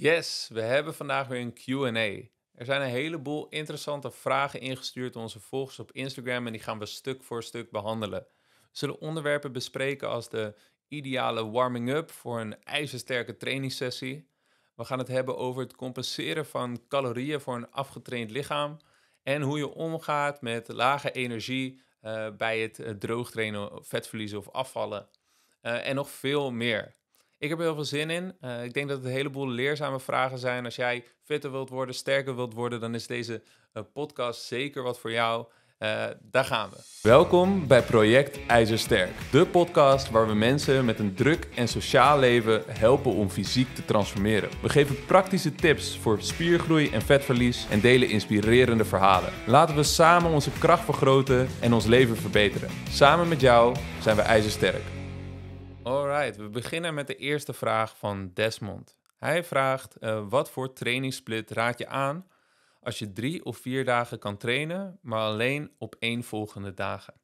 Yes, we hebben vandaag weer een QA. Er zijn een heleboel interessante vragen ingestuurd door onze volgers op Instagram en die gaan we stuk voor stuk behandelen. We zullen onderwerpen bespreken als de ideale warming-up voor een ijzersterke trainingssessie. We gaan het hebben over het compenseren van calorieën voor een afgetraind lichaam en hoe je omgaat met lage energie eh, bij het eh, droogtrainen, vetverliezen of afvallen. Eh, en nog veel meer. Ik heb er heel veel zin in. Eh, ik denk dat het een heleboel leerzame vragen zijn. Als jij fitter wilt worden, sterker wilt worden, dan is deze eh, podcast zeker wat voor jou. Eh, daar gaan we. Welkom bij Project IJzersterk, de podcast waar we mensen met een druk en sociaal leven helpen om fysiek te transformeren. We geven praktische tips voor spiergroei en vetverlies en delen inspirerende verhalen. Laten we samen onze kracht vergroten en ons leven verbeteren. Samen met jou zijn we IJzersterk. Alright, we beginnen met de eerste vraag van Desmond. Hij vraagt: eh, wat voor trainingssplit raad je aan als je drie of vier dagen kan trainen, maar alleen op één volgende dagen?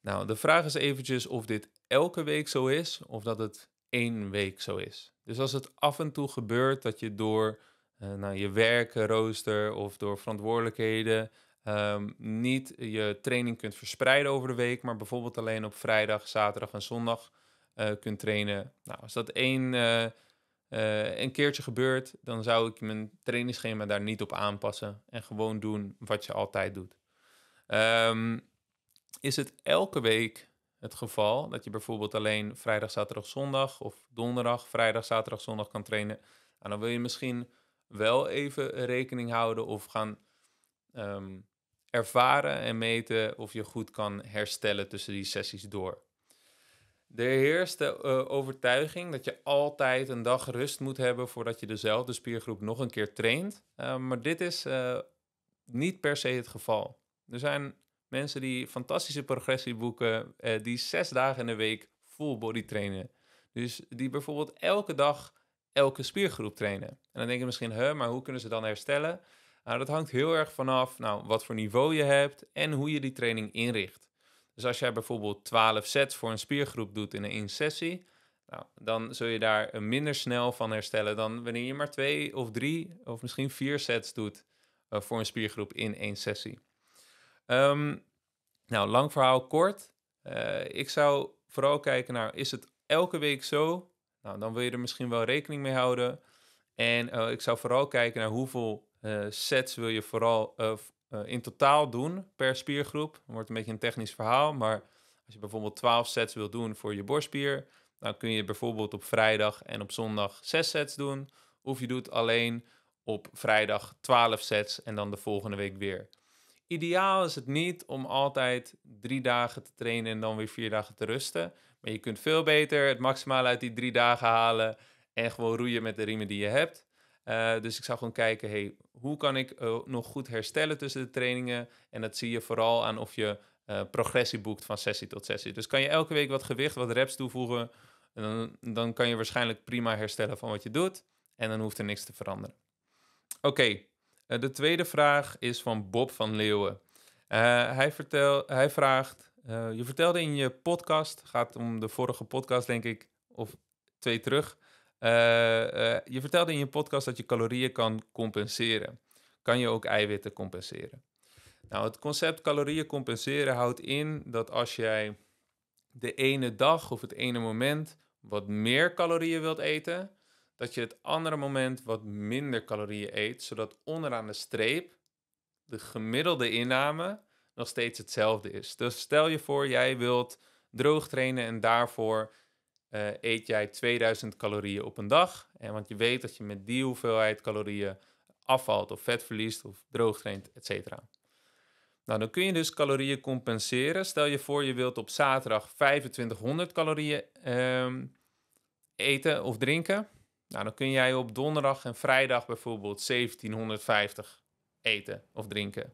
Nou, de vraag is eventjes of dit elke week zo is of dat het één week zo is. Dus als het af en toe gebeurt dat je door uh, nou, je werkrooster of door verantwoordelijkheden ehm, niet je training kunt verspreiden over de week, maar bijvoorbeeld alleen op vrijdag, zaterdag en zondag uh, kunt trainen. Nou, als dat één eh, eh, een keertje gebeurt, dan zou ik mijn trainingsschema daar niet op aanpassen en gewoon doen wat je altijd doet. Ehm, is het elke week het geval dat je bijvoorbeeld alleen vrijdag, zaterdag, zondag of donderdag, vrijdag, zaterdag, zondag kan trainen? Nou, dan wil je misschien wel even rekening houden of gaan ehm, ervaren en meten of je goed kan herstellen tussen die sessies door de eerste eh, overtuiging dat je altijd een dag rust moet hebben voordat je dezelfde spiergroep nog een keer traint. Eh, maar dit is eh, niet per se het geval. Er zijn mensen die fantastische progressie boeken, die zes dagen in de week full body trainen. Dus die bijvoorbeeld elke dag elke spiergroep trainen. En dan denk je misschien, huh, maar hoe kunnen ze dan herstellen? Nou, dat hangt heel erg vanaf nou, wat voor niveau je hebt en hoe je die training inricht. Dus als jij bijvoorbeeld 12 sets voor een spiergroep doet in één sessie, nou, dan zul je daar minder snel van herstellen dan wanneer je maar twee of drie of misschien vier sets doet eh, voor een spiergroep in één sessie. Ehm, nou, lang verhaal kort. Eh, ik zou vooral kijken naar, is het elke week zo? Nou, dan wil je er misschien wel rekening mee houden. En eh, ik zou vooral kijken naar hoeveel sets wil je vooral, eh, in totaal doen per spiergroep. Dat wordt een beetje een technisch verhaal, maar als je bijvoorbeeld 12 sets wil doen voor je borstspier, dan kun je bijvoorbeeld op vrijdag en op zondag 6 sets doen. Of je doet alleen op vrijdag 12 sets en dan de volgende week weer. Ideaal is het niet om altijd drie dagen te trainen en dan weer vier dagen te rusten. Maar je kunt veel beter het maximaal uit die drie dagen halen en gewoon roeien met de riemen die je hebt. Eh, dus ik zou gewoon kijken, hey, hoe kan ik eh, nog goed herstellen tussen de trainingen? En dat zie je vooral aan of je eh, progressie boekt van sessie tot sessie. Dus kan je elke week wat gewicht, wat reps toevoegen, dan, dan kan je waarschijnlijk prima herstellen van wat je doet. En dan hoeft er niks te veranderen. Oké, de tweede vraag is van Bob van Leeuwen. hij, vertel, hij vraagt, je vertelde in je podcast, gaat om de vorige podcast denk ik, of twee terug... Eh, eh, je vertelde in je podcast dat je calorieën kan compenseren. Kan je ook eiwitten compenseren? Nou, het concept calorieën compenseren houdt in dat als jij de ene dag of het ene moment wat meer calorieën wilt eten, dat je het andere moment wat minder calorieën eet, zodat onderaan de streep de gemiddelde inname nog steeds hetzelfde is. Dus stel je voor, jij wilt droog trainen en daarvoor eh, eet jij 2000 calorieën op een dag. En want je weet dat je met die hoeveelheid calorieën afvalt of vet verliest of droog traint, et cetera. Nou, dan kun je dus calorieën compenseren. Stel je voor je wilt op zaterdag 2500 calorieën ehm, eten of drinken. Nou, dan kun jij op donderdag en vrijdag bijvoorbeeld 1750 eten of drinken.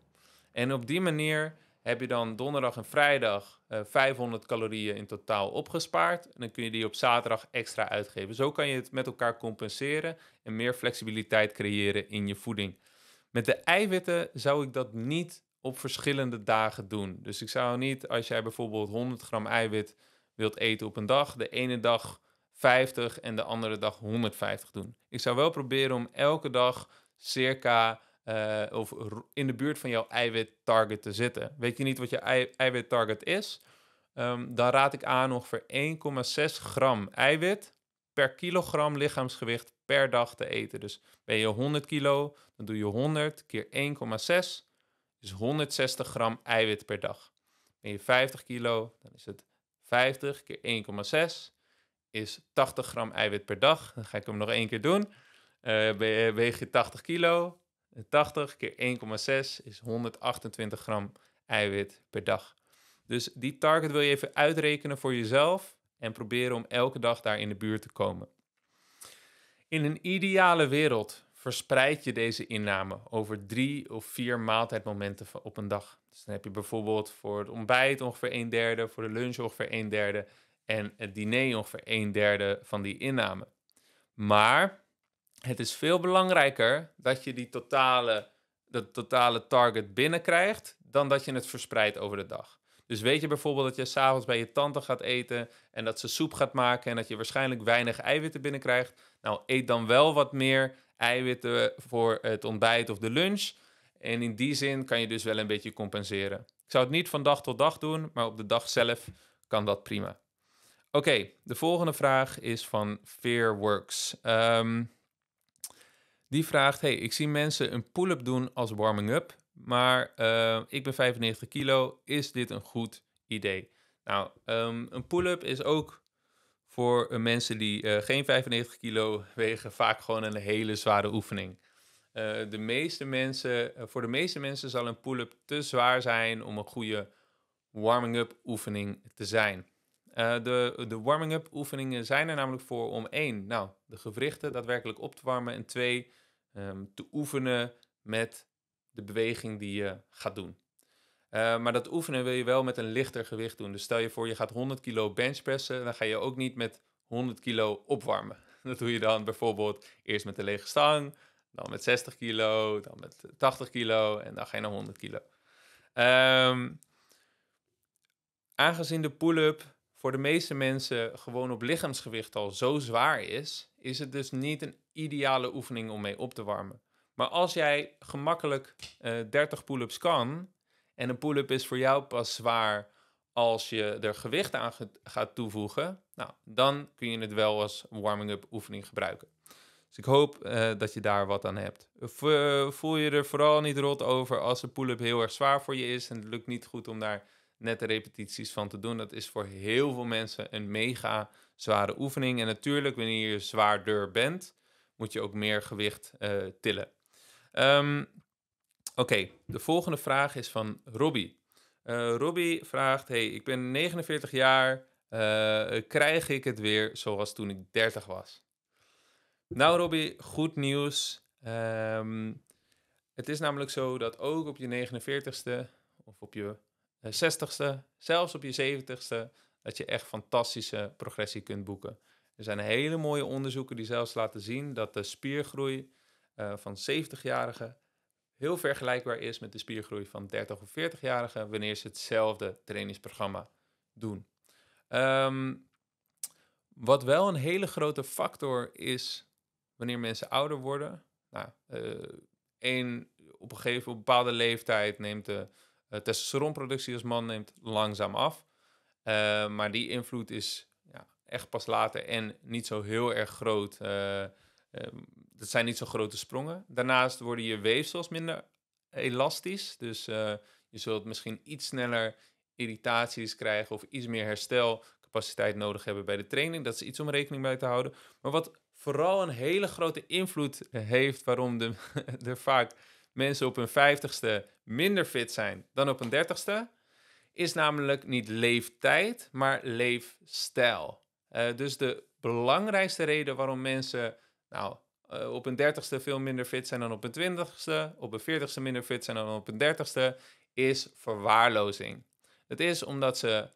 En op die manier heb je dan donderdag en vrijdag 500 eh, calorieën in totaal opgespaard. En dan kun je die op zaterdag extra uitgeven. Zo kan je het met elkaar compenseren en meer flexibiliteit creëren in je voeding. Met de eiwitten zou ik dat niet op verschillende dagen doen. Dus ik zou niet, als jij bijvoorbeeld 100 gram eiwit wilt eten op een dag, de ene dag 50 en de andere dag 150 doen. Ik zou wel proberen om elke dag circa eh, of in de buurt van jouw eiwittarget te zitten. Weet je niet wat je eiwit eiwittarget is? Ehm, dan raad ik aan ongeveer 1,6 gram eiwit per kilogram lichaamsgewicht per dag te eten. Dus ben je 100 kilo, dan doe je 100 keer 1,6, is 160 gram eiwit per dag. Ben je 50 kilo, dan is het 50 keer 1,6 is 80 gram eiwit per dag. Dan ga ik hem nog één keer doen. Eh, weeg je 80 kilo, 80 keer 1,6 is 128 gram eiwit per dag. Dus die target wil je even uitrekenen voor jezelf en proberen om elke dag daar in de buurt te komen. In een ideale wereld verspreid je deze inname over drie of vier maaltijdmomenten op een dag. Dus dan heb je bijvoorbeeld voor het ontbijt ongeveer een derde, voor de lunch ongeveer een derde en het diner ongeveer een derde van die inname. Maar het is veel belangrijker dat je die totale, dat totale target binnenkrijgt dan dat je het verspreidt over de dag. Dus weet je bijvoorbeeld dat je s'avonds bij je tante gaat eten en dat ze soep gaat maken en dat je waarschijnlijk weinig eiwitten binnenkrijgt. Nou, eet dan wel wat meer eiwitten voor het ontbijt of de lunch. En in die zin kan je dus wel een beetje compenseren. Ik zou het niet van dag tot dag doen, maar op de dag zelf kan dat prima. Oké, de volgende vraag is van Fearworks. Um, die vraagt: Hey, ik zie mensen een pull-up doen als warming-up, maar eh, ik ben 95 kilo. Is dit een goed idee? Nou, ehm, een pull-up is ook voor eh, mensen die eh, geen 95 kilo wegen vaak gewoon een hele zware oefening. de meeste mensen, voor de meeste mensen zal een pull-up te zwaar zijn om een goede warming-up oefening te zijn. Eh, de, de warming-up oefeningen zijn er namelijk voor om één, nou, de gewrichten daadwerkelijk op te warmen. En twee, ehm, te oefenen met de beweging die je gaat doen. Eh, maar dat oefenen wil je wel met een lichter gewicht doen. Dus stel je voor, je gaat 100 kilo bench pressen, dan ga je ook niet met 100 kilo opwarmen. Dat doe je dan bijvoorbeeld eerst met de lege stang, dan met 60 kilo, dan met 80 kilo en dan ga je naar 100 kilo. Ehm, aangezien de pull-up voor de meeste mensen gewoon op lichaamsgewicht al zo zwaar is, is het dus niet een ideale oefening om mee op te warmen. Maar als jij gemakkelijk 30 eh, pull-ups kan en een pull-up is voor jou pas zwaar als je er gewicht aan gaat toevoegen, nou, dan kun je het wel als warming-up oefening gebruiken. Dus ik hoop eh, dat je daar wat aan hebt. Eh, voel je er vooral niet rot over als een pull-up heel erg zwaar voor je is en het lukt niet goed om daar nette repetities van te doen. Dat is voor heel veel mensen een mega zware oefening. En natuurlijk, wanneer je zwaarder bent, moet je ook meer gewicht eh, tillen. Ehm, oké, de volgende vraag is van Robbie. Uh, Robbie vraagt: Hey, ik ben 49 jaar. Eh, krijg ik het weer zoals toen ik 30 was? Nou, Robbie, goed nieuws. Ehm, het is namelijk zo dat ook op je 49ste of op je eh, zestigste, zelfs op je zeventigste, dat je echt fantastische progressie kunt boeken. Er zijn hele mooie onderzoeken die zelfs laten zien dat de spiergroei eh, van 70-jarigen heel vergelijkbaar is met de spiergroei van 30 of 40-jarigen wanneer ze hetzelfde trainingsprogramma doen. Ehm, wat wel een hele grote factor is wanneer mensen ouder worden. Nou, eh, op een gegeven op een bepaalde leeftijd neemt de eh, testosteronproductie als man neemt langzaam af. Eh, maar die invloed is ja, echt pas later en niet zo heel erg groot. Uh, dat zijn niet zo grote sprongen. Daarnaast worden je weefsels minder elastisch. Dus je zult misschien iets sneller irritaties krijgen of iets meer herstelcapaciteit nodig hebben bij de training. Dat is iets om rekening mee te houden. Maar wat vooral een hele grote invloed heeft waarom de, er vaak mensen op hun 50ste minder fit zijn dan op hun 30ste, is namelijk niet leeftijd, maar leefstijl. Eh, dus de belangrijkste reden waarom mensen nou, eh, op hun 30ste veel minder fit zijn dan op hun 20ste, op hun 40ste minder fit zijn dan op hun 30ste, is verwaarlozing. Het is omdat ze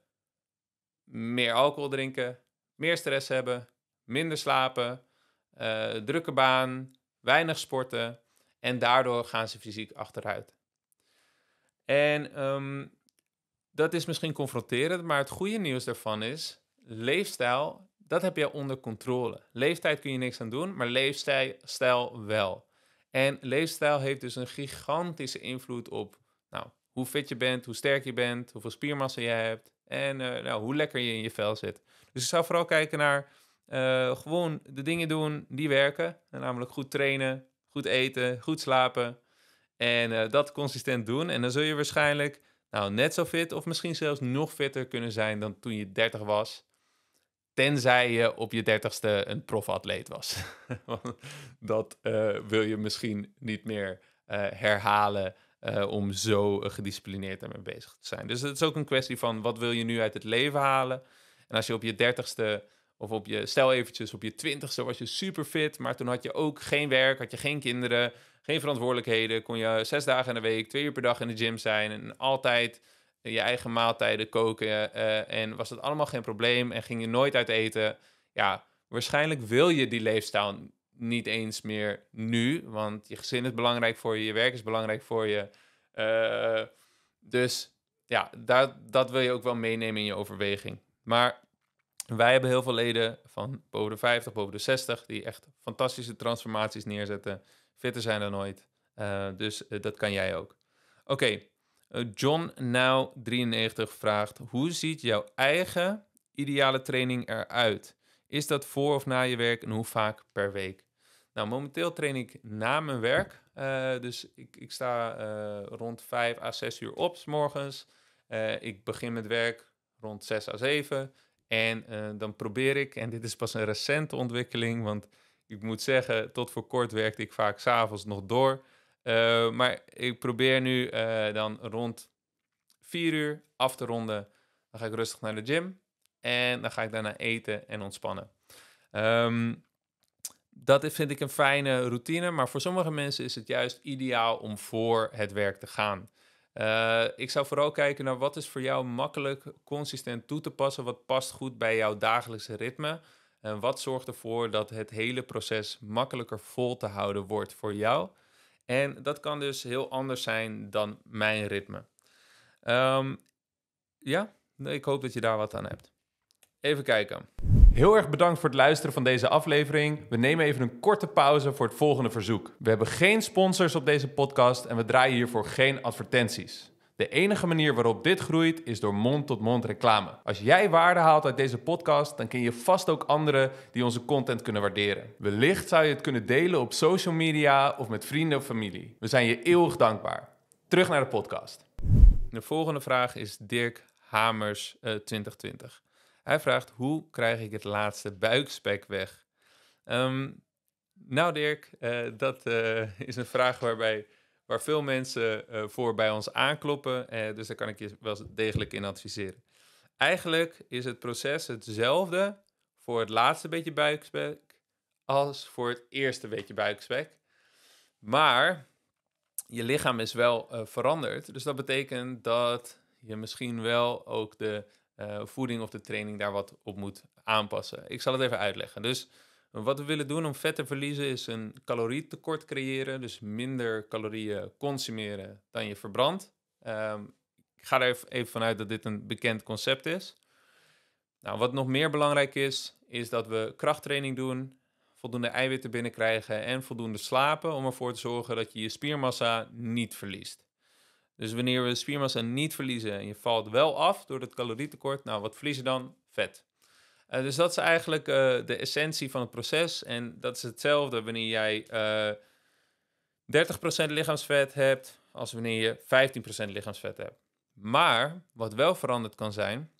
meer alcohol drinken, meer stress hebben, minder slapen, eh, drukke baan, weinig sporten. En daardoor gaan ze fysiek achteruit. En ehm, dat is misschien confronterend, maar het goede nieuws daarvan is: leefstijl, dat heb je onder controle. Leeftijd kun je niks aan doen, maar leefstijl wel. En leefstijl heeft dus een gigantische invloed op nou, hoe fit je bent, hoe sterk je bent, hoeveel spiermassa je hebt en eh, nou, hoe lekker je in je vel zit. Dus ik zou vooral kijken naar eh, gewoon de dingen doen die werken. namelijk goed trainen, goed eten, goed slapen. En eh, dat consistent doen. En dan zul je waarschijnlijk nou, net zo fit of misschien zelfs nog fitter kunnen zijn dan toen je 30 was. Tenzij je op je dertigste een profatleet was. dat eh, wil je misschien niet meer eh, herhalen om zo gedisciplineerd ermee bezig te zijn. Dus het is ook een kwestie van wat wil je nu uit het leven halen. En als je op je dertigste of op je, stel eventjes, op je twintigste was je super fit, maar toen had je ook geen werk, had je geen kinderen, geen verantwoordelijkheden. Kon je zes dagen in de week, twee uur per dag in de gym zijn en altijd je eigen maaltijden koken. Eh, en was dat allemaal geen probleem en ging je nooit uit eten. Ja, waarschijnlijk wil je die leefstijl niet eens meer nu, want je gezin is belangrijk voor je, je werk is belangrijk voor je. Eh, dus ja, dat, dat wil je ook wel meenemen in je overweging. Maar wij hebben heel veel leden van boven de 50, boven de 60, die echt fantastische transformaties neerzetten. Fitter zijn dan ooit. Eh, dus eh, dat kan jij ook. Oké, eh, John Now93 vraagt: Hoe ziet jouw eigen ideale training eruit? Is dat voor of na je werk en hoe vaak per week? Nou, momenteel train ik na mijn werk. dus ik, ik sta rond 5 à 6 uur op s morgens. ik begin met werk rond 6 à 7. En eh, dan probeer ik, en dit is pas een recente ontwikkeling, want ik moet zeggen, tot voor kort werkte ik vaak s'avonds nog door. Eh, maar ik probeer nu eh, dan rond vier uur af te ronden. Dan ga ik rustig naar de gym en dan ga ik daarna eten en ontspannen. Ehm, dat vind ik een fijne routine, maar voor sommige mensen is het juist ideaal om voor het werk te gaan. Eh, ik zou vooral kijken naar wat is voor jou makkelijk consistent toe te passen, wat past goed bij jouw dagelijkse ritme en wat zorgt ervoor dat het hele proces makkelijker vol te houden wordt voor jou. En dat kan dus heel anders zijn dan mijn ritme. Ehm, ja, ik hoop dat je daar wat aan hebt. Even kijken. Heel erg bedankt voor het luisteren van deze aflevering. We nemen even een korte pauze voor het volgende verzoek. We hebben geen sponsors op deze podcast en we draaien hiervoor geen advertenties. De enige manier waarop dit groeit is door mond-tot-mond reclame. Als jij waarde haalt uit deze podcast, dan ken je vast ook anderen die onze content kunnen waarderen. Wellicht zou je het kunnen delen op social media of met vrienden of familie. We zijn je eeuwig dankbaar. Terug naar de podcast. De volgende vraag is Dirk Hamers uh, eh, 2020. Hij vraagt: hoe krijg ik het laatste buikspek weg? Ehm, nou, Dirk, eh, dat eh, is een vraag waarbij, waar veel mensen eh, voor bij ons aankloppen. dus daar kan ik je wel degelijk in adviseren. Eigenlijk is het proces hetzelfde voor het laatste beetje buikspek als voor het eerste beetje buikspek. Maar je lichaam is wel veranderd. Dus dat betekent dat je misschien wel ook de eh, voeding of de training daar wat op moet aanpassen. Ik zal het even uitleggen. Dus wat we willen doen om vet te verliezen is een calorietekort creëren. Dus minder calorieën consumeren dan je verbrandt. Ehm, ik ga er even vanuit dat dit een bekend concept is. Nou, wat nog meer belangrijk is, is dat we krachttraining doen, voldoende eiwitten binnenkrijgen en voldoende slapen om ervoor te zorgen dat je je spiermassa niet verliest. Dus wanneer we spiermassa niet verliezen en je valt wel af door het calorietekort, nou wat verlies je dan? Vet. Eh, dus dat is eigenlijk eh, de essentie van het proces. En dat is hetzelfde wanneer jij uh, eh, 30% lichaamsvet hebt als wanneer je 15% lichaamsvet hebt. Maar wat wel veranderd kan zijn,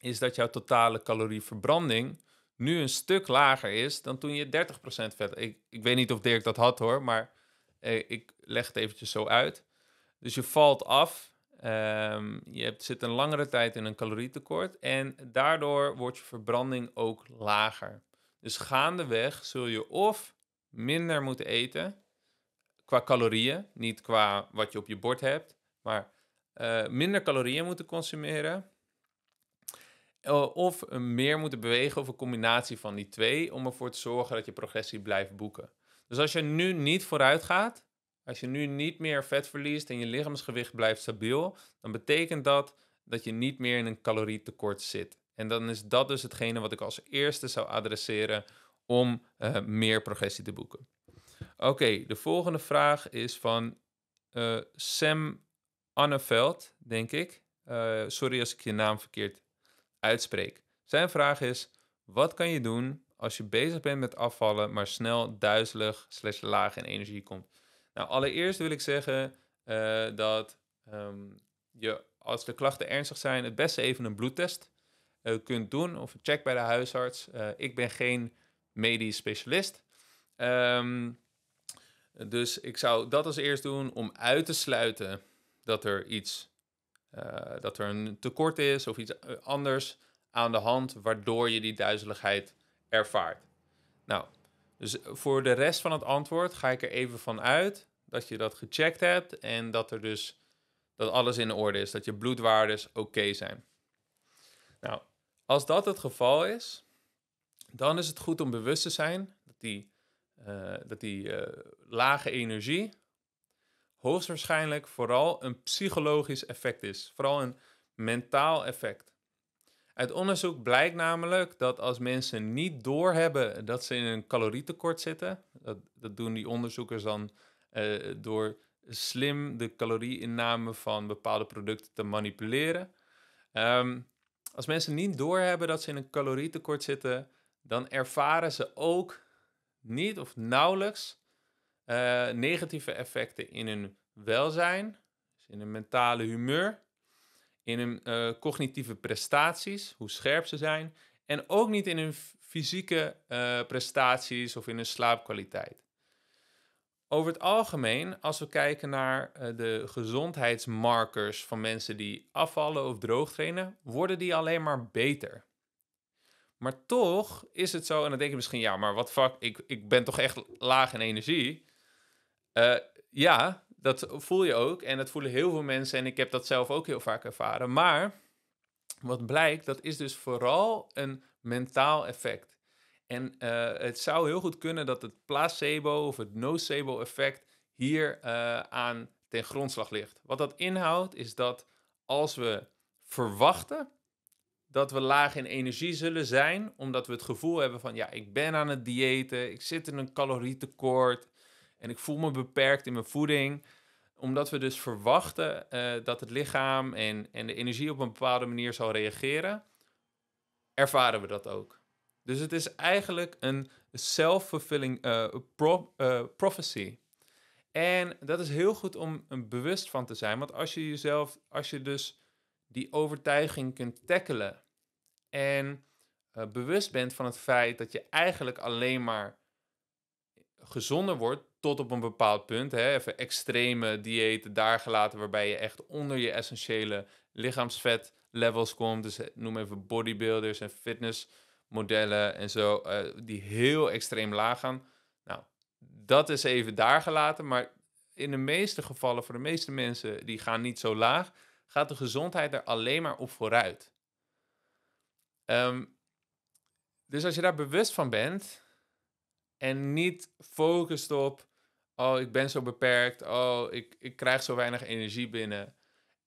is dat jouw totale calorieverbranding nu een stuk lager is dan toen je 30% vet. Ik, ik weet niet of Dirk dat had hoor, maar eh, ik leg het eventjes zo uit. Dus je valt af, ehm, je hebt, zit een langere tijd in een calorietekort en daardoor wordt je verbranding ook lager. Dus gaandeweg zul je of minder moeten eten qua calorieën, niet qua wat je op je bord hebt, maar eh, minder calorieën moeten consumeren. Eh, of meer moeten bewegen of een combinatie van die twee om ervoor te zorgen dat je progressie blijft boeken. Dus als je nu niet vooruit gaat, als je nu niet meer vet verliest en je lichaamsgewicht blijft stabiel, dan betekent dat dat je niet meer in een calorietekort zit. En dan is dat dus hetgene wat ik als eerste zou adresseren om eh, meer progressie te boeken. Oké, de volgende vraag is van uh, Sam Anneveld, denk ik. Eh, sorry als ik je naam verkeerd uitspreek. Zijn vraag is: wat kan je doen als je bezig bent met afvallen, maar snel duizelig slash laag in energie komt? Nou, allereerst wil ik zeggen eh, dat ehm, je, als de klachten ernstig zijn, het beste even een bloedtest eh, kunt doen of een check bij de huisarts. Eh, ik ben geen medisch specialist. Ehm, dus ik zou dat als eerst doen om uit te sluiten dat er iets, dat er een tekort is of iets anders aan de hand waardoor je die duizeligheid ervaart. Nou, dus voor de rest van het antwoord ga ik er even van uit dat je dat gecheckt hebt en dat er dus dat alles in orde is, dat je bloedwaardes oké zijn. Nou, als dat het geval is, dan is het goed om bewust te zijn dat die, eh, dat die eh, lage energie hoogstwaarschijnlijk vooral een psychologisch effect is, vooral een mentaal effect. Uit onderzoek blijkt namelijk dat als mensen niet doorhebben dat ze in een calorietekort zitten, dat, dat doen die onderzoekers dan eh, door slim de calorieinname van bepaalde producten te manipuleren. Ehm, als mensen niet doorhebben dat ze in een calorietekort zitten, dan ervaren ze ook niet of nauwelijks eh, negatieve effecten in hun welzijn, dus in hun mentale humeur, in hun eh, cognitieve prestaties, hoe scherp ze zijn, en ook niet in hun fysieke prestaties of in hun slaapkwaliteit. Over het algemeen, als we kijken naar eh, de gezondheidsmarkers van mensen die afvallen of droog trainen, worden die alleen maar beter. Maar toch is het zo, en dan denk je misschien, ja, maar wat fuck, ik, ik ben toch echt laag in energie. Eh, ja, dat voel je ook en dat voelen heel veel mensen en ik heb dat zelf ook heel vaak ervaren. Maar wat blijkt, dat is dus vooral een mentaal effect. En eh, het zou heel goed kunnen dat het placebo of het nocebo-effect hier eh, aan ten grondslag ligt. Wat dat inhoudt is dat als we verwachten dat we laag in energie zullen zijn, omdat we het gevoel hebben van ja, ik ben aan het diëten, ik zit in een calorietekort en ik voel me beperkt in mijn voeding, omdat we dus verwachten eh, dat het lichaam en, en de energie op een bepaalde manier zal reageren, ervaren we dat ook. Dus het is eigenlijk een self-fulfilling eh, eh, prophecy. En dat is heel goed om eh, bewust van te zijn, want als je jezelf, als je dus die overtuiging kunt tackelen en bewust bent van het feit dat je eigenlijk alleen maar gezonder wordt tot op een bepaald punt. Hè? Even extreme diëten daar gelaten, waarbij je echt onder je essentiële lichaamsvet levels komt. Dus noem even bodybuilders en fitness modellen en zo, eh, die heel extreem laag gaan. Nou, dat is even daar gelaten, maar in de meeste gevallen, voor de meeste mensen die gaan niet zo laag, gaat de gezondheid er alleen maar op vooruit. Ehm, dus als je daar bewust van bent en niet focust op, oh, ik ben zo beperkt, oh, ik, ik krijg zo weinig energie binnen.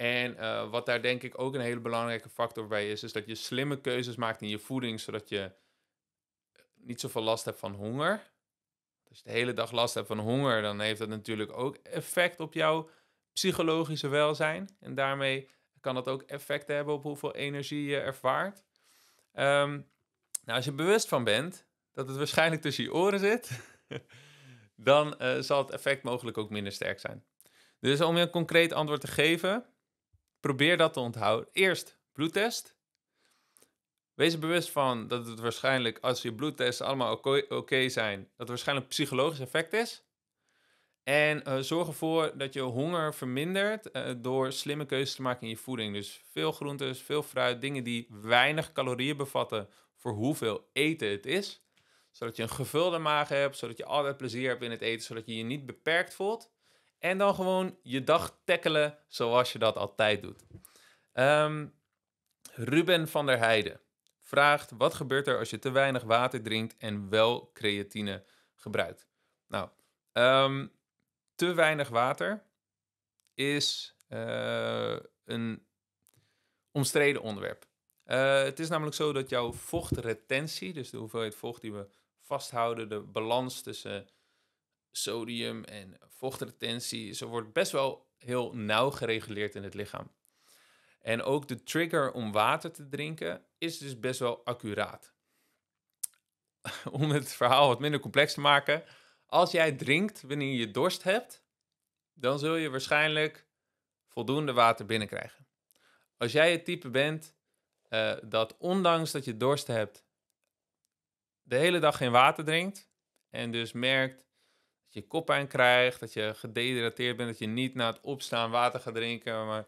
En eh, wat daar denk ik ook een hele belangrijke factor bij is, is dat je slimme keuzes maakt in je voeding, zodat je eh, niet zoveel last hebt van honger. Als je de hele dag last hebt van honger, dan heeft dat natuurlijk ook effect op jouw psychologische welzijn. En daarmee kan dat ook effect hebben op hoeveel energie je ervaart. Ehm, nou, als je bewust van bent dat het waarschijnlijk tussen je oren zit, dan eh, zal het effect mogelijk ook minder sterk zijn. Dus om je een concreet antwoord te geven, Probeer dat te onthouden. Eerst bloedtest. Wees er bewust van dat het waarschijnlijk, als je bloedtesten allemaal oké zijn, dat het waarschijnlijk psychologisch effect is. En eh, zorg ervoor dat je honger vermindert eh, door slimme keuzes te maken in je voeding. Dus veel groentes, veel fruit, dingen die weinig calorieën bevatten voor hoeveel eten het is. Zodat je een gevulde maag hebt, zodat je altijd plezier hebt in het eten, zodat je je niet beperkt voelt. En dan gewoon je dag tackelen zoals je dat altijd doet. Ehm, Ruben van der Heijden vraagt: wat gebeurt er als je te weinig water drinkt en wel creatine gebruikt? Nou, ehm, te weinig water is eh, een omstreden onderwerp. Eh, het is namelijk zo dat jouw vochtretentie, dus de hoeveelheid vocht die we vasthouden, de balans tussen sodium en vochtretentie. Ze wordt best wel heel nauw gereguleerd in het lichaam. En ook de trigger om water te drinken is dus best wel accuraat. om het verhaal wat minder complex te maken. Als jij drinkt wanneer je dorst hebt, dan zul je waarschijnlijk voldoende water binnenkrijgen. Als jij het type bent eh, dat ondanks dat je dorst hebt, de hele dag geen water drinkt en dus merkt je koppijn krijgt, dat je gedehydrateerd bent, dat je niet na het opstaan water gaat drinken, maar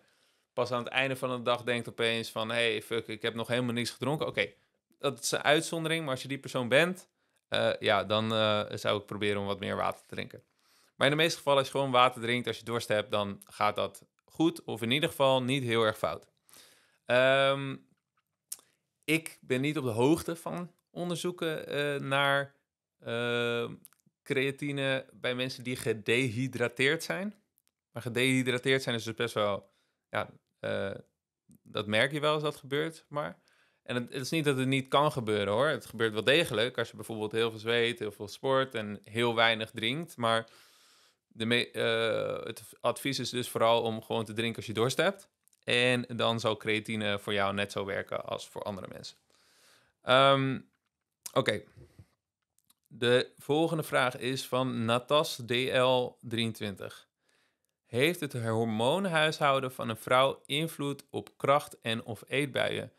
pas aan het einde van de dag denkt opeens van, hey, fuck, ik heb nog helemaal niks gedronken. Oké, dat is een uitzondering, maar als je die persoon bent, eh, ja, dan eh, zou ik proberen om wat meer water te drinken. Maar in de meeste gevallen, als je gewoon water drinkt, als je dorst hebt, dan gaat dat goed, of in ieder geval niet heel erg fout. Ehm, ik ben niet op de hoogte van onderzoeken eh, naar ehm, creatine bij mensen die gedehydrateerd zijn. Maar gedehydrateerd zijn is dus best wel, ja, eh, dat merk je wel als dat gebeurt, maar. En het, is niet dat het niet kan gebeuren hoor. Het gebeurt wel degelijk als je bijvoorbeeld heel veel zweet, heel veel sport en heel weinig drinkt. Maar de me, eh, het advies is dus vooral om gewoon te drinken als je dorst hebt. En dan zal creatine voor jou net zo werken als voor andere mensen. Ehm, oké, de volgende vraag is van Natas DL23. Heeft het hormoonhuishouden van een vrouw invloed op kracht en of eetbuien?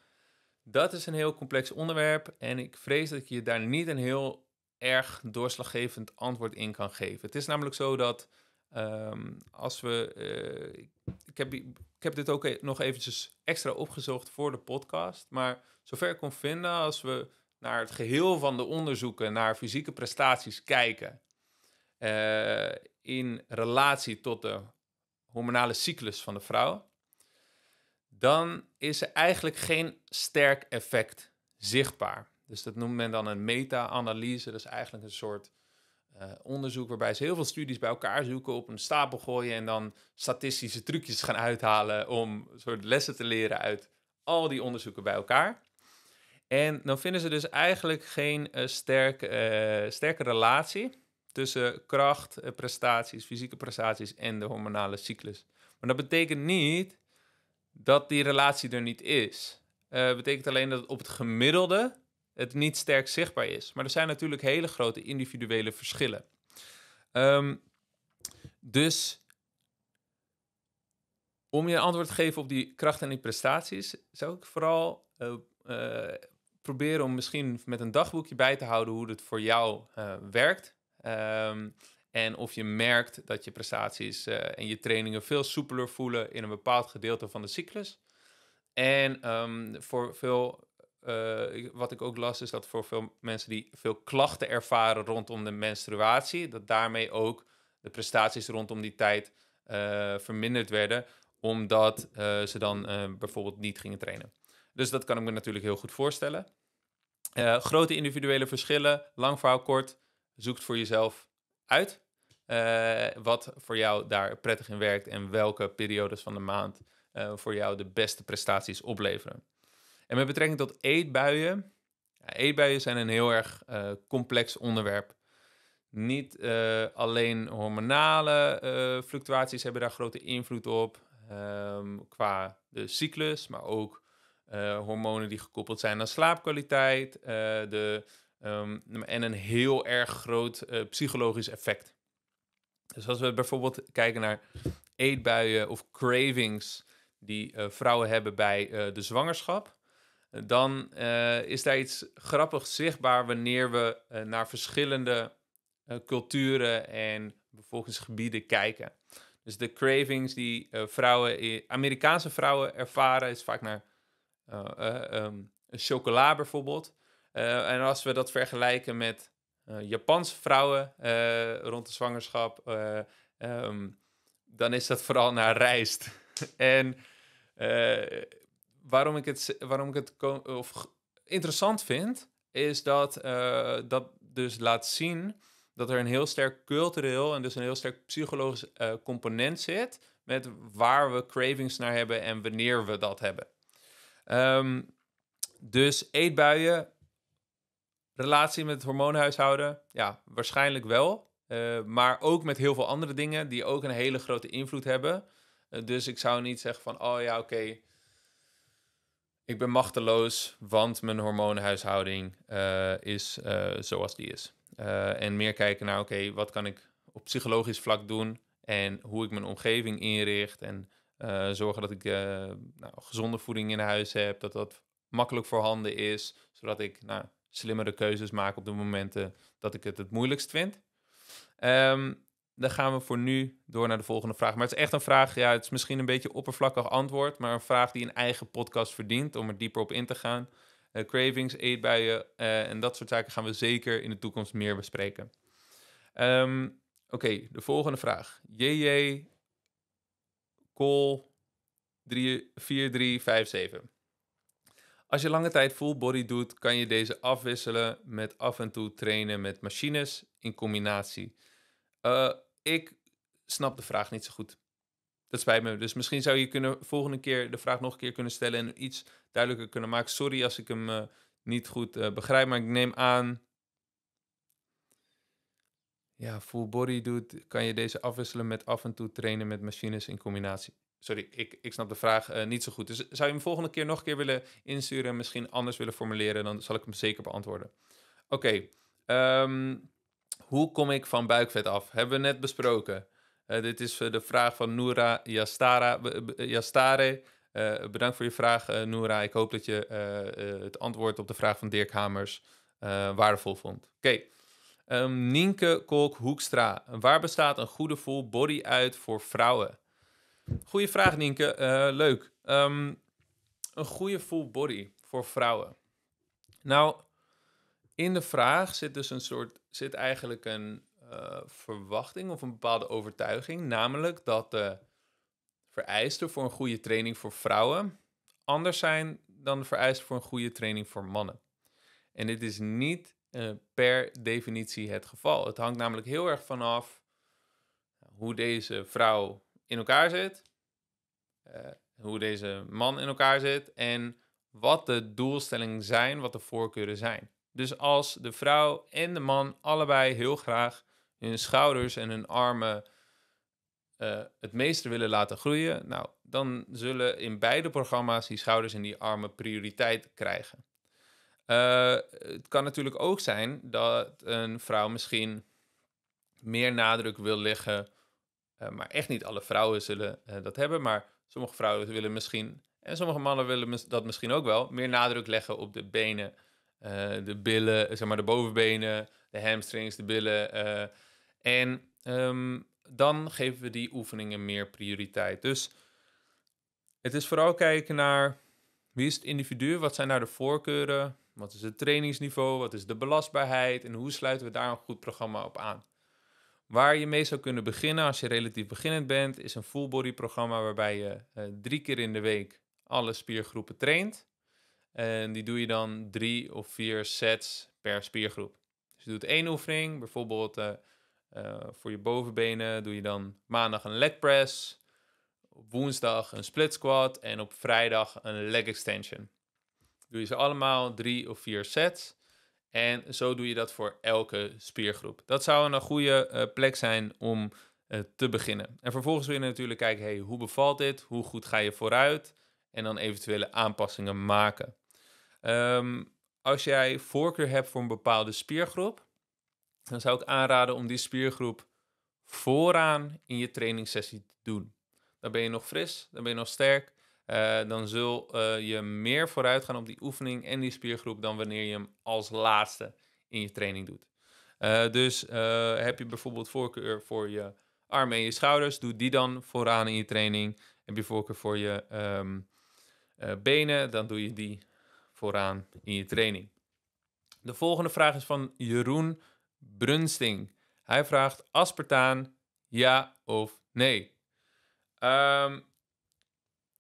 Dat is een heel complex onderwerp en ik vrees dat ik je daar niet een heel erg doorslaggevend antwoord in kan geven. Het is namelijk zo dat ehm, als we. Eh, ik, heb, ik heb dit ook nog eventjes extra opgezocht voor de podcast, maar zover ik kon vinden, als we naar het geheel van de onderzoeken naar fysieke prestaties kijken eh, in relatie tot de hormonale cyclus van de vrouw, dan is er eigenlijk geen sterk effect zichtbaar. Dus dat noemt men dan een meta-analyse. Dat is eigenlijk een soort eh, onderzoek waarbij ze heel veel studies bij elkaar zoeken, op een stapel gooien en dan statistische trucjes gaan uithalen om soort lessen te leren uit al die onderzoeken bij elkaar. En dan vinden ze dus eigenlijk geen uh, sterk, eh, sterke relatie tussen kracht, eh, prestaties, fysieke prestaties en de hormonale cyclus. Maar dat betekent niet dat die relatie er niet is. Het betekent alleen dat op het gemiddelde het niet sterk zichtbaar is. Maar er zijn natuurlijk hele grote individuele verschillen. Ehm, dus om je antwoord te geven op die kracht en die prestaties, zou ik vooral proberen om misschien met een dagboekje bij te houden hoe het voor jou eh, werkt. Ehm, en of je merkt dat je prestaties eh, en je trainingen veel soepeler voelen in een bepaald gedeelte van de cyclus. En ehm, voor veel, eh, wat ik ook las, is dat voor veel mensen die veel klachten ervaren rondom de menstruatie, dat daarmee ook de prestaties rondom die tijd verminderd werden, omdat ze dan bijvoorbeeld niet gingen trainen. Dus dat kan ik me natuurlijk heel goed voorstellen. Eh, grote individuele verschillen, lang verhaal kort, zoekt voor jezelf uit eh, wat voor jou daar prettig in werkt en welke periodes van de maand eh, voor jou de beste prestaties opleveren. En met betrekking tot eetbuien, ja, eetbuien zijn een heel erg complex onderwerp. Niet alleen hormonale fluctuaties hebben daar grote invloed op, ehm, qua de cyclus, maar ook eh, hormonen die gekoppeld zijn aan slaapkwaliteit. Eh, de, ehm, en een heel erg groot eh, psychologisch effect. Dus als we bijvoorbeeld kijken naar eetbuien of cravings die vrouwen hebben bij de zwangerschap, dan is daar iets grappig zichtbaar wanneer we naar verschillende culturen en bevolkingsgebieden kijken. Dus de cravings die vrouwen, Amerikaanse vrouwen ervaren, is vaak naar um, chocola bijvoorbeeld. Eh, en als we dat vergelijken met Japanse vrouwen rond de zwangerschap, ehm, dan is dat vooral naar rijst. en waarom ik het, waarom ik het of interessant vind, is dat dat dus laat zien dat er een heel sterk cultureel en dus een heel sterk psychologisch component zit met waar we cravings naar hebben en wanneer we dat hebben. Ehm, dus eetbuien, relatie met het hormoonhuishouden, ja, waarschijnlijk wel. Eh, maar ook met heel veel andere dingen die ook een hele grote invloed hebben. Eh, dus ik zou niet zeggen van, oh ja, oké, ik ben machteloos, want mijn hormoonhuishouding eh, is zoals die is. en meer kijken naar, oké, wat kan ik op psychologisch vlak doen en hoe ik mijn omgeving inricht en uh, zorgen dat ik eh, nou, gezonde voeding in huis heb, dat dat makkelijk voorhanden is, zodat ik nou, slimmere keuzes maak op de momenten dat ik het het moeilijkst vind. Ehm, dan gaan we voor nu door naar de volgende vraag. Maar het is echt een vraag, ja, het is misschien een beetje oppervlakkig antwoord, maar een vraag die een eigen podcast verdient om er dieper op in te gaan. Uh, cravings, eetbuien en dat soort zaken gaan we zeker in de toekomst meer bespreken. Ehm, oké, de volgende vraag. JJ Call 4357. Als je lange tijd full body doet, kan je deze afwisselen met af en toe trainen met machines in combinatie. Eh, ik snap de vraag niet zo goed. Dat spijt me. Dus misschien zou je kunnen volgende keer de vraag nog een keer kunnen stellen en iets duidelijker kunnen maken. Sorry als ik hem eh, niet goed eh, begrijp, maar ik neem aan ja, full body doet, kan je deze afwisselen met af en toe trainen met machines in combinatie? Sorry, ik, ik snap de vraag eh, niet zo goed. Dus zou je hem volgende keer nog een keer willen insturen en misschien anders willen formuleren, dan zal ik hem zeker beantwoorden. Oké, ehm, hoe kom ik van buikvet af? Hebben we net besproken. Eh, dit is eh, de vraag van Noora Yastara, Yastare. bedankt voor je vraag, Noora. Ik hoop dat je het antwoord op de vraag van Dirk Hamers waardevol vond. Oké. Um, Nienke Kolk Hoekstra. Waar bestaat een goede full body uit voor vrouwen? Goeie vraag, Nienke. Eh, leuk. Ehm, een goede full body voor vrouwen. Nou, in de vraag zit dus een soort, zit eigenlijk een eh, verwachting of een bepaalde overtuiging, namelijk dat de vereisten voor een goede training voor vrouwen anders zijn dan de vereisten voor een goede training voor mannen. En dit is niet eh, per definitie het geval. Het hangt namelijk heel erg vanaf eh, hoe deze vrouw in elkaar zit, eh, hoe deze man in elkaar zit en wat de doelstellingen zijn, wat de voorkeuren zijn. Dus als de vrouw en de man allebei heel graag hun schouders en hun armen het meeste willen laten groeien, nou, dan zullen in beide programma's die schouders en die armen prioriteit krijgen. Eh, het kan natuurlijk ook zijn dat een vrouw misschien meer nadruk wil leggen, eh, maar echt niet alle vrouwen zullen eh, dat hebben, maar sommige vrouwen willen misschien, en sommige mannen willen dat misschien ook wel, meer nadruk leggen op de benen, de billen, zeg maar de bovenbenen, de hamstrings, de billen. en ehm, dan geven we die oefeningen meer prioriteit. Dus het is vooral kijken naar wie is het individu, wat zijn daar nou de voorkeuren, wat is het trainingsniveau? Wat is de belastbaarheid? En hoe sluiten we daar een goed programma op aan? Waar je mee zou kunnen beginnen als je relatief beginnend bent, is een full body programma waarbij je eh, drie keer in de week alle spiergroepen traint. En die doe je dan drie of vier sets per spiergroep. Dus je doet één oefening, bijvoorbeeld eh, eh, voor je bovenbenen doe je dan maandag een leg press, woensdag een split squat en op vrijdag een leg extension. Doe je ze allemaal drie of vier sets. En zo doe je dat voor elke spiergroep. Dat zou een goede eh, plek zijn om eh, te beginnen. En vervolgens wil je natuurlijk kijken, hey, hoe bevalt dit? Hoe goed ga je vooruit? En dan eventuele aanpassingen maken. Ehm, als jij voorkeur hebt voor een bepaalde spiergroep, dan zou ik aanraden om die spiergroep vooraan in je trainingssessie te doen. Dan ben je nog fris, dan ben je nog sterk, eh, dan zul eh, je meer vooruit gaan op die oefening en die spiergroep dan wanneer je hem als laatste in je training doet. Eh, dus heb je bijvoorbeeld voorkeur voor je armen en je schouders, doe die dan vooraan in je training. Heb je voorkeur voor je ehm, benen, dan doe je die vooraan in je training. De volgende vraag is van Jeroen Brunsting. Hij vraagt aspartaan ja of nee. Um,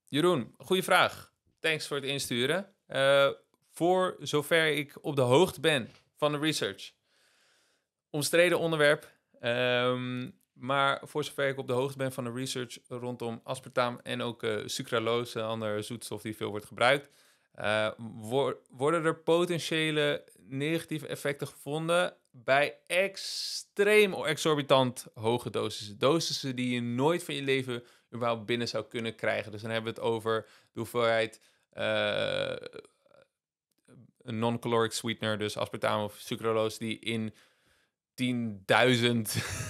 Jeroen, goede vraag. Thanks voor het insturen. Eh, voor zover ik op de hoogte ben van de research. Omstreden onderwerp. Ehm, maar voor zover ik op de hoogte ben van de research rondom aspartaam en ook uh, sucralose, een andere zoetstof die veel wordt gebruikt, eh, worden er potentiële negatieve effecten gevonden bij extreem exorbitant hoge dosissen. Dosissen die je nooit van je leven überhaupt binnen zou kunnen krijgen. Dus dan hebben we het over de hoeveelheid uh, non-caloric sweetener, dus aspartame of sucralose, die in 10.000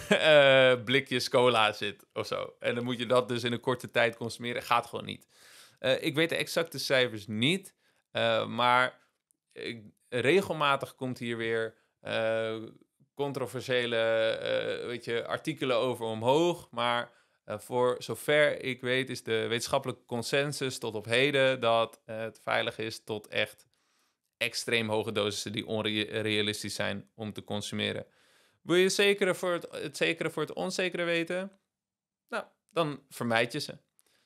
eh, blikjes cola zit of zo. En dan moet je dat dus in een korte tijd consumeren. Gaat gewoon niet. Eh, ik weet de exacte cijfers niet, maar regelmatig komt hier weer controversiële weet je, artikelen over omhoog. Maar eh, voor zover ik weet is de wetenschappelijke consensus tot op heden dat het veilig is tot echt extreem hoge dosissen die onrealistisch zijn om te consumeren. Wil je zekere voor het, het zekere voor het onzekere weten? Nou, dan vermijd je ze.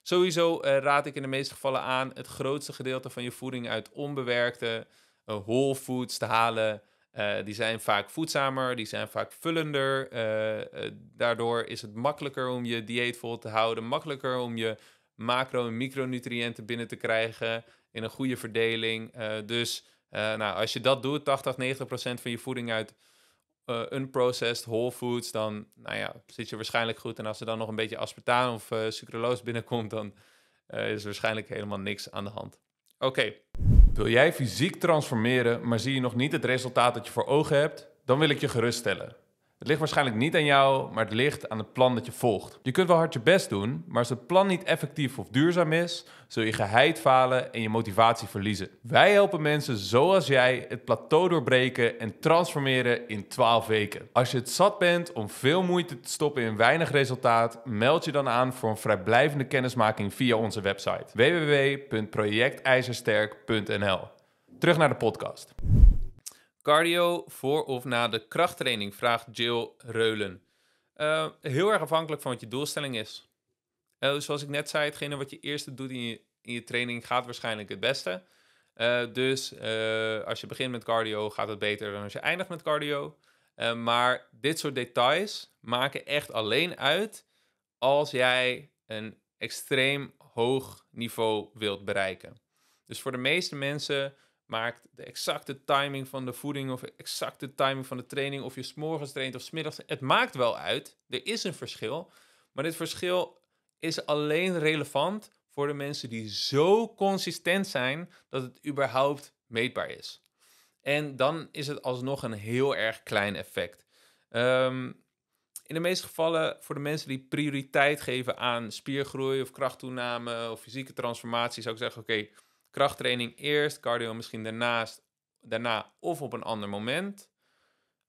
Sowieso eh, raad ik in de meeste gevallen aan het grootste gedeelte van je voeding uit onbewerkte eh, whole foods te halen. Eh, die zijn vaak voedzamer, die zijn vaak vullender. Eh, eh, daardoor is het makkelijker om je dieet vol te houden, makkelijker om je macro- en micronutriënten binnen te krijgen in een goede verdeling. dus nou, als je dat doet, 80, 90 procent van je voeding uit unprocessed whole foods, dan nou ja, zit je waarschijnlijk goed. En als er dan nog een beetje aspartaan of sucraloos binnenkomt, dan is er waarschijnlijk helemaal niks aan de hand. Oké. Wil jij fysiek transformeren, maar zie je nog niet het resultaat dat je voor ogen hebt? Dan wil ik je geruststellen. Het ligt waarschijnlijk niet aan jou, maar het ligt aan het plan dat je volgt. Je kunt wel hard je best doen, maar als het plan niet effectief of duurzaam is, zul je geheid falen en je motivatie verliezen. Wij helpen mensen zoals jij het plateau doorbreken en transformeren in 12 weken. Als je het zat bent om veel moeite te stoppen in weinig resultaat, meld je dan aan voor een vrijblijvende kennismaking via onze website www.projectijzersterk.nl. Terug naar de podcast. Cardio voor of na de krachttraining? Vraagt Jill Reulen. Eh, heel erg afhankelijk van wat je doelstelling is. Uh, zoals ik net zei, hetgene wat je eerst doet in je, in je training gaat waarschijnlijk het beste. Eh, dus als je begint met cardio gaat het beter dan als je eindigt met cardio. maar dit soort details maken echt alleen uit als jij een extreem hoog niveau wilt bereiken. Dus voor de meeste mensen maakt de exacte timing van de voeding of de exacte timing van de training, of je s'morgens traint of s'middags. Het maakt wel uit, er is een verschil, maar dit verschil is alleen relevant voor de mensen die zo consistent zijn dat het überhaupt meetbaar is. En dan is het alsnog een heel erg klein effect. Ehm, in de meeste gevallen voor de mensen die prioriteit geven aan spiergroei of krachttoename of fysieke transformatie, zou ik zeggen: oké, krachttraining eerst, cardio misschien daarnaast, daarna of op een ander moment.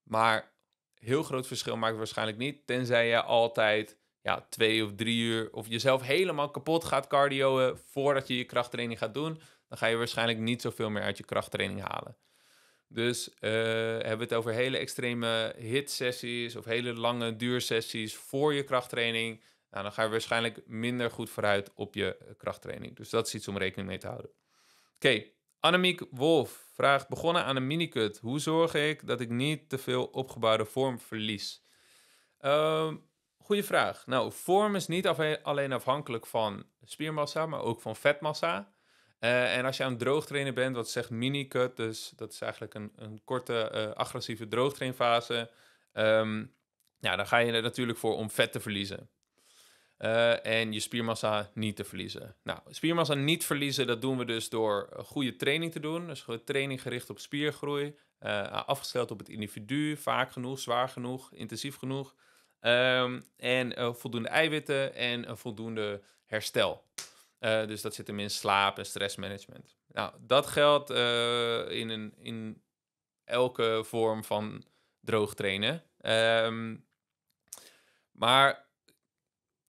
Maar heel groot verschil maakt het waarschijnlijk niet, tenzij je altijd ja, twee of drie uur of jezelf helemaal kapot gaat cardioen voordat je je krachttraining gaat doen. Dan ga je waarschijnlijk niet zoveel meer uit je krachttraining halen. Dus eh, hebben we het over hele extreme hit-sessies of hele lange duursessies voor je krachttraining. Nou, dan ga je waarschijnlijk minder goed vooruit op je eh, krachttraining. Dus dat is iets om rekening mee te houden. Oké, Annemiek Wolf vraagt: begonnen aan een minicut. Hoe zorg ik dat ik niet te veel opgebouwde vorm verlies? Ehm, goeie vraag. Nou, vorm is niet alleen afhankelijk van spiermassa, maar ook van vetmassa. Eh, en als je aan droogtrainen bent, wat zegt minicut, dus dat is eigenlijk een, een korte eh, agressieve droogtrainfase. Ehm, ja, dan ga je er natuurlijk voor om vet te verliezen. Eh, en je spiermassa niet te verliezen. Nou, spiermassa niet verliezen, dat doen we dus door eh, goede training te doen. Dus training gericht op spiergroei, eh, afgesteld op het individu, vaak genoeg, zwaar genoeg, intensief genoeg. Ehm, en voldoende eiwitten en voldoende herstel. dus dat zit hem in slaap en stressmanagement. Nou, dat geldt in, een, in elke vorm van droog trainen. Ehm, maar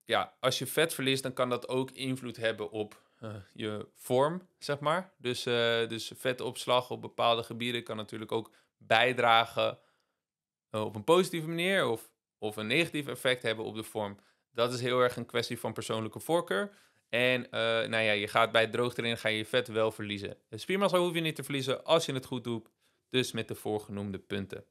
ja, als je vet verliest, dan kan dat ook invloed hebben op eh, je vorm, zeg maar. Dus, eh, dus vetopslag op bepaalde gebieden kan natuurlijk ook bijdragen eh, op een positieve manier of, of een negatief effect hebben op de vorm. Dat is heel erg een kwestie van persoonlijke voorkeur. En nou ja, je gaat bij het droogtrainen ga je, je vet wel verliezen. De spiermassa hoef je niet te verliezen als je het goed doet. Dus met de voorgenoemde punten.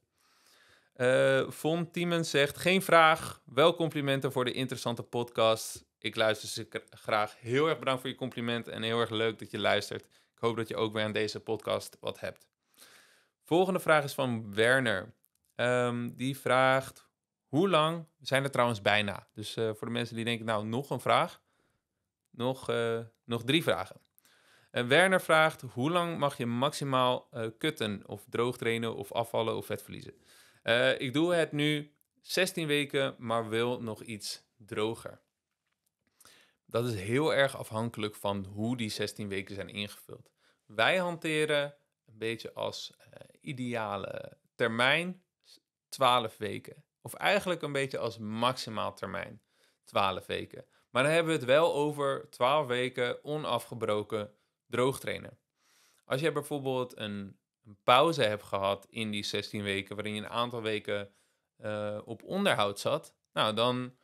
Uh, Von zegt: Geen vraag. Wel complimenten voor de interessante podcast. Ik luister ze graag. Heel erg bedankt voor je compliment en heel erg leuk dat je luistert. Ik hoop dat je ook weer aan deze podcast wat hebt. Volgende vraag is van Werner. Ehm, die vraagt: Hoe lang we zijn er trouwens bijna? Dus eh, voor de mensen die denken: Nou, nog een vraag. Nog, eh, nog drie vragen. En Werner vraagt: Hoe lang mag je maximaal kutten of droog trainen of afvallen of vet verliezen? Eh, ik doe het nu 16 weken, maar wil nog iets droger. Dat is heel erg afhankelijk van hoe die 16 weken zijn ingevuld. Wij hanteren een beetje als eh, ideale termijn 12 weken. Of eigenlijk een beetje als maximaal termijn 12 weken. Maar dan hebben we het wel over 12 weken onafgebroken droogtrainen. Als je bijvoorbeeld een een pauze hebt gehad in die 16 weken, waarin je een aantal weken eh, op onderhoud zat, nou dan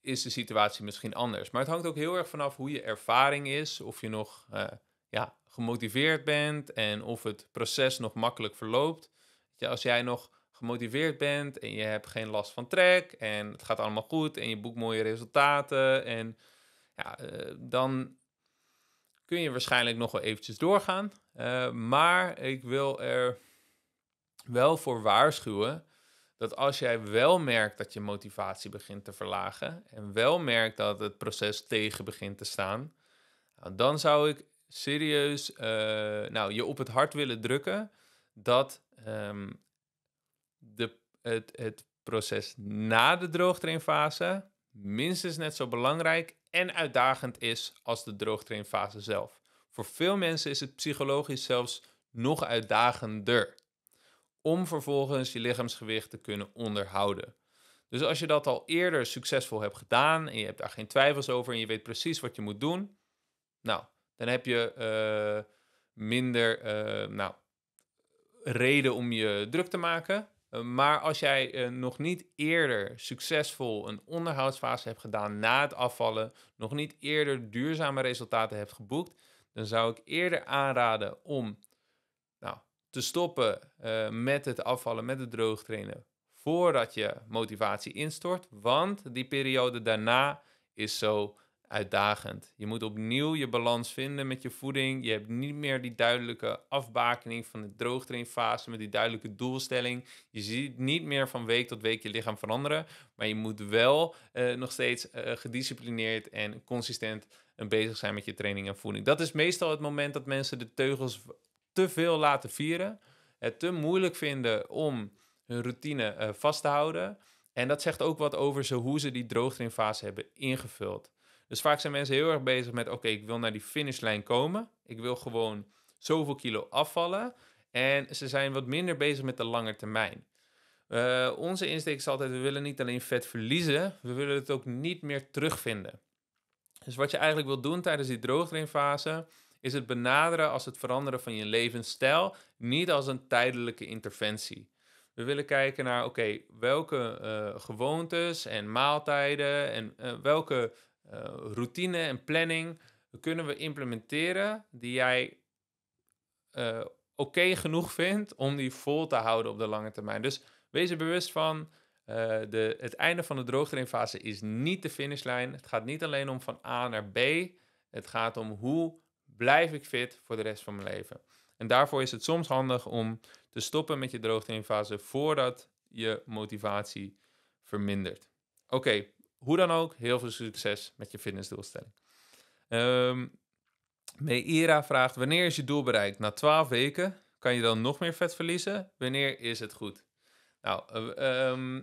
is de situatie misschien anders. Maar het hangt ook heel erg vanaf hoe je ervaring is, of je nog eh, ja, gemotiveerd bent en of het proces nog makkelijk verloopt. als jij nog gemotiveerd bent en je hebt geen last van trek en het gaat allemaal goed en je boekt mooie resultaten en ja, eh, dan kun je waarschijnlijk nog wel eventjes doorgaan. Eh, maar ik wil er wel voor waarschuwen dat als jij wel merkt dat je motivatie begint te verlagen en wel merkt dat het proces tegen begint te staan, nou, dan zou ik serieus eh, nou, je op het hart willen drukken dat ehm, de, het, het proces na de droogtrainfase minstens net zo belangrijk en uitdagend is als de droogtrainfase zelf. Voor veel mensen is het psychologisch zelfs nog uitdagender om vervolgens je lichaamsgewicht te kunnen onderhouden. Dus als je dat al eerder succesvol hebt gedaan en je hebt daar geen twijfels over en je weet precies wat je moet doen, nou, dan heb je eh, minder eh, nou, reden om je druk te maken. Eh, maar als jij eh, nog niet eerder succesvol een onderhoudsfase hebt gedaan na het afvallen, nog niet eerder duurzame resultaten hebt geboekt, dan zou ik eerder aanraden om nou, te stoppen eh, met het afvallen, met het droogtrainen, voordat je motivatie instort. Want die periode daarna is zo uitdagend. Je moet opnieuw je balans vinden met je voeding. Je hebt niet meer die duidelijke afbakening van de droogtrainfase met die duidelijke doelstelling. Je ziet niet meer van week tot week je lichaam veranderen, maar je moet wel eh, nog steeds eh, gedisciplineerd en consistent eh, bezig zijn met je training en voeding. Dat is meestal het moment dat mensen de teugels te veel laten vieren, het te moeilijk vinden om hun routine vast te houden. En dat zegt ook wat over hoe ze die droogtrainfase hebben ingevuld. Dus vaak zijn mensen heel erg bezig met: oké, ik wil naar die finishlijn komen. Ik wil gewoon zoveel kilo afvallen. En ze zijn wat minder bezig met de lange termijn. Eh, onze insteek is altijd: we willen niet alleen vet verliezen, we willen het ook niet meer terugvinden. Dus wat je eigenlijk wil doen tijdens die droogtrainfase, is het benaderen als het veranderen van je levensstijl, niet als een tijdelijke interventie. We willen kijken naar, oké, welke eh, gewoontes en maaltijden en eh, welke eh, routine en planning kunnen we implementeren die jij eh, oké genoeg vindt om die vol te houden op de lange termijn. Dus wees er bewust van, eh, de, het einde van de droogtrainfase is niet de finishlijn. Het gaat niet alleen om van A naar B. Het gaat om hoe blijf ik fit voor de rest van mijn leven. En daarvoor is het soms handig om te stoppen met je droogtrainfase voordat je motivatie vermindert. Oké, hoe dan ook, heel veel succes met je fitnessdoelstelling. Um, Meira vraagt: Wanneer is je doel bereikt? Na 12 weken kan je dan nog meer vet verliezen? Wanneer is het goed? Nou, eh, ehm,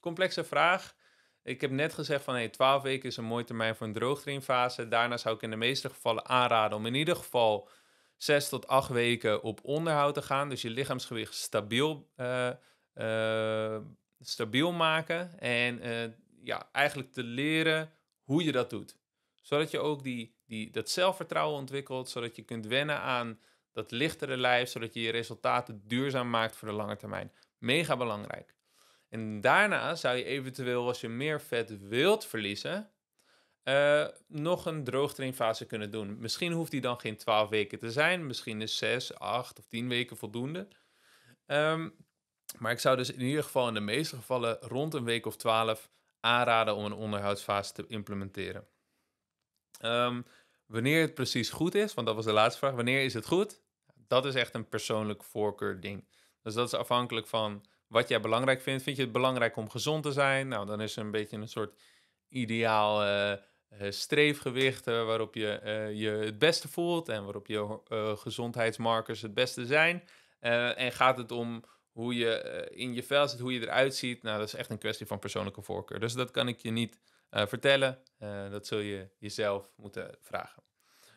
complexe vraag. Ik heb net gezegd van hey, 12 weken is een mooie termijn voor een droogtrainfase. Daarna zou ik in de meeste gevallen aanraden om in ieder geval 6 tot 8 weken op onderhoud te gaan. Dus je lichaamsgewicht stabiel, eh, eh, stabiel maken. En ja, eigenlijk te leren hoe je dat doet. Zodat je ook die, die, dat zelfvertrouwen ontwikkelt, zodat je kunt wennen aan dat lichtere lijf, zodat je je resultaten duurzaam maakt voor de lange termijn. Mega belangrijk. En daarna zou je eventueel, als je meer vet wilt verliezen, eh, nog een droogtrainfase kunnen doen. Misschien hoeft die dan geen 12 weken te zijn, misschien is 6, 8 of 10 weken voldoende. Ehm, maar ik zou dus in ieder geval in de meeste gevallen rond een week of 12 aanraden om een onderhoudsfase te implementeren. Ehm, wanneer het precies goed is, want dat was de laatste vraag, wanneer is het goed? Dat is echt een persoonlijk voorkeur ding. Dus dat is afhankelijk van wat jij belangrijk vindt. Vind je het belangrijk om gezond te zijn? Nou, dan is er een beetje een soort ideaal eh, eh, streefgewicht eh, waarop je je het beste voelt en waarop je gezondheidsmarkers het beste zijn. en gaat het om hoe je eh, in je vel zit, hoe je eruit ziet, nou, dat is echt een kwestie van persoonlijke voorkeur. Dus dat kan ik je niet eh, vertellen. Eh, dat zul je jezelf moeten vragen.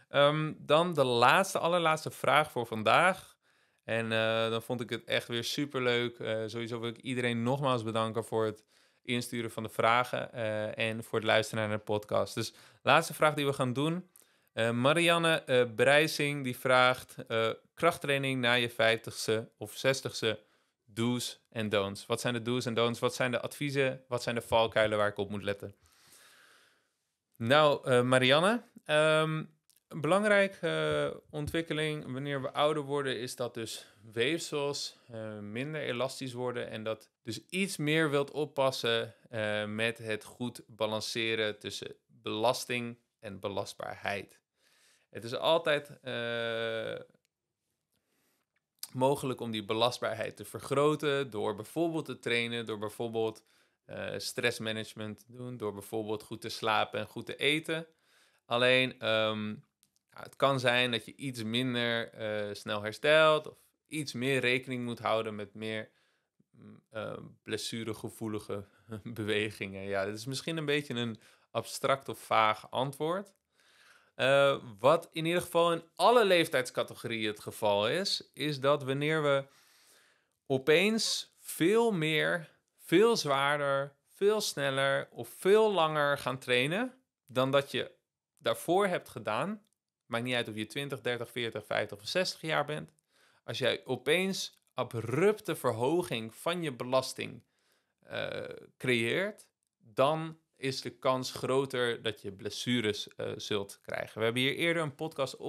Ehm, dan de laatste, allerlaatste vraag voor vandaag. En dan vond ik het echt weer superleuk. sowieso wil ik iedereen nogmaals bedanken voor het insturen van de vragen en voor het luisteren naar de podcast. Dus laatste vraag die we gaan doen. Marianne Brijzing die vraagt krachttraining na je 50ste of 60ste do's en don'ts. Wat zijn de do's en don'ts? Wat zijn de adviezen? Wat zijn de valkuilen waar ik op moet letten? Nou, eh, Marianne, um, een belangrijke eh, ontwikkeling wanneer we ouder worden is dat dus weefsels eh, minder elastisch worden en dat dus iets meer wilt oppassen met het goed balanceren tussen belasting en belastbaarheid. Het is altijd mogelijk om die belastbaarheid te vergroten door bijvoorbeeld te trainen, door bijvoorbeeld eh, stressmanagement te doen, door bijvoorbeeld goed te slapen en goed te eten. Alleen ehm, het kan zijn dat je iets minder eh, snel herstelt of iets meer rekening moet houden met meer mm, eh, blessuregevoelige bewegingen. Ja, dat is misschien een beetje een abstract of vaag antwoord. Eh, wat in ieder geval in alle leeftijdscategorieën het geval is, is dat wanneer we opeens veel meer, veel zwaarder, veel sneller of veel langer gaan trainen dan dat je daarvoor hebt gedaan, maakt niet uit of je 20, 30, 40, 50 of 60 jaar bent, als jij opeens abrupte verhoging van je belasting eh, creëert, dan is de kans groter dat je blessures eh, zult krijgen. We hebben hier eerder een podcast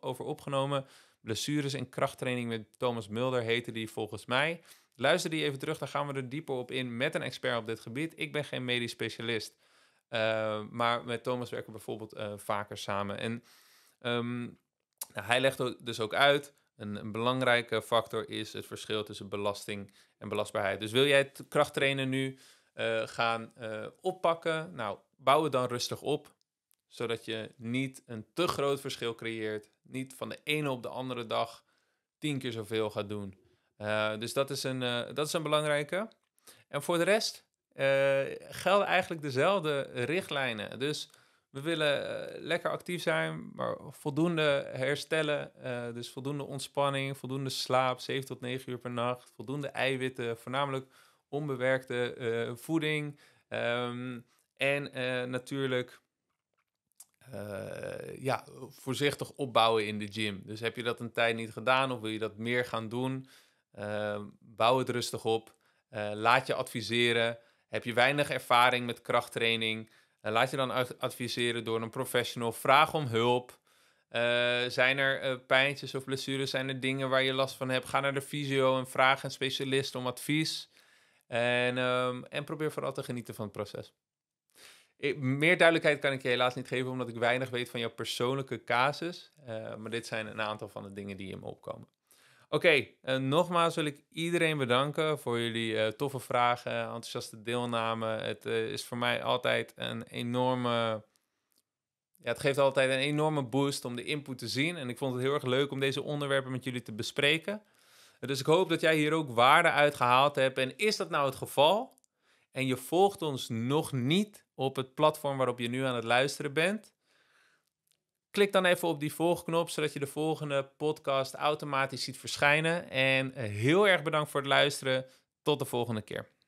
over opgenomen. Blessures en krachttraining met Thomas Mulder heette die volgens mij. Luister die even terug, dan gaan we er dieper op in met een expert op dit gebied. Ik ben geen medisch specialist, eh, maar met Thomas werken we bijvoorbeeld eh, vaker samen. En ehm, nou, hij legt dus ook uit, een, een, belangrijke factor is het verschil tussen belasting en belastbaarheid. Dus wil jij krachttrainen nu eh, gaan eh, oppakken. Nou, bouw het dan rustig op, zodat je niet een te groot verschil creëert. Niet van de ene op de andere dag tien keer zoveel gaat doen. Eh, dus dat is, een, dat is een belangrijke. En voor de rest gelden eigenlijk dezelfde richtlijnen. Dus we willen lekker actief zijn, maar voldoende herstellen. dus voldoende ontspanning, voldoende slaap, 7 tot 9 uur per nacht, voldoende eiwitten, voornamelijk onbewerkte eh, voeding. Ehm, en eh, natuurlijk eh, ja, voorzichtig opbouwen in de gym. Dus heb je dat een tijd niet gedaan of wil je dat meer gaan doen? Ehm, bouw het rustig op. laat je adviseren. Heb je weinig ervaring met krachttraining? laat je dan adviseren door een professional. Vraag om hulp. zijn er uh, pijntjes of blessures? Zijn er dingen waar je last van hebt? Ga naar de fysio en vraag een specialist om advies. En, ehm, en probeer vooral te genieten van het proces. meer duidelijkheid kan ik je helaas niet geven, omdat ik weinig weet van jouw persoonlijke casus. Eh, maar dit zijn een aantal van de dingen die in me opkomen. Oké, eh, nogmaals wil ik iedereen bedanken voor jullie eh, toffe vragen, enthousiaste deelname. Het is voor mij altijd een enorme. Ja, het geeft altijd een enorme boost om de input te zien. En ik vond het heel erg leuk om deze onderwerpen met jullie te bespreken. Dus ik hoop dat jij hier ook waarde uit gehaald hebt. En is dat nou het geval? En je volgt ons nog niet op het platform waarop je nu aan het luisteren bent? Klik dan even op die volgknop, zodat je de volgende podcast automatisch ziet verschijnen. En heel erg bedankt voor het luisteren. Tot de volgende keer.